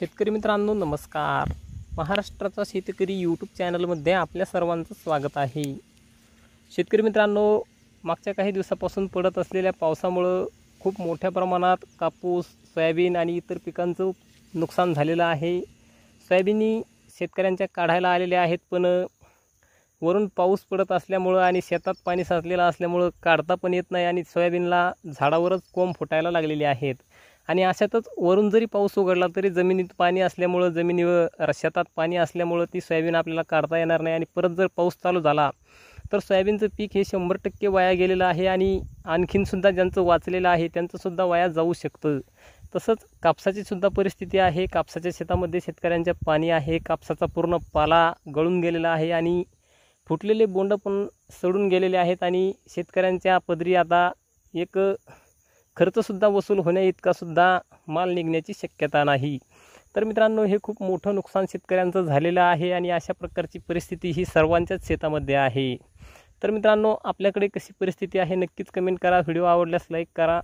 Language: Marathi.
शेतकरी मित्रांनो नमस्कार महाराष्ट्राचा शेतकरी यूट्यूब चॅनलमध्ये आपल्या सर्वांचं स्वागत आहे शेतकरी मित्रांनो मागच्या काही दिवसापासून पडत असलेल्या पावसामुळं खूप मोठ्या प्रमाणात कापूस सोयाबीन आणि इतर पिकांचं नुकसान झालेलं आहे सोयाबीनी शेतकऱ्यांच्या काढायला आलेल्या आहेत पण वरून पाऊस पडत असल्यामुळं आणि शेतात पाणी साचलेलं असल्यामुळं काढता पण येत नाही आणि सोयाबीनला झाडावरच कोंब फुटायला लागलेले आहेत आणि अशातच वरून जरी पाऊस उघडला तरी जमिनीत पाणी असल्यामुळं जमिनीवर शेतात पाणी असल्यामुळं ती सोयाबीन आपल्याला काढता येणार नाही आणि परत जर पाऊस चालू झाला तर सोयाबीनचं पीक हे शंभर टक्के वाया गेलेलं आहे आणि आणखीनसुद्धा ज्यांचं वाचलेलं आहे त्यांचंसुद्धा वाया जाऊ शकतं तसंच कापसाचीसुद्धा परिस्थिती आहे कापसाच्या शेतामध्ये शेतकऱ्यांच्या पाणी आहे कापसाचा पूर्ण पाला गळून गेलेला आहे आणि फुटलेले बोंड पण सडून गेलेले आहेत आणि शेतकऱ्यांच्या पदरी आता एक खर्चसुद्धा वसूल होण्याइतकासुद्धा माल निघण्याची शक्यता नाही तर मित्रांनो हे खूप मोठं नुकसान शेतकऱ्यांचं झालेलं आहे आणि अशा प्रकारची परिस्थिती ही सर्वांच्याच शेतामध्ये आहे तर मित्रांनो आपल्याकडे कशी परिस्थिती आहे नक्कीच कमेंट करा व्हिडिओ आवडल्यास लाईक करा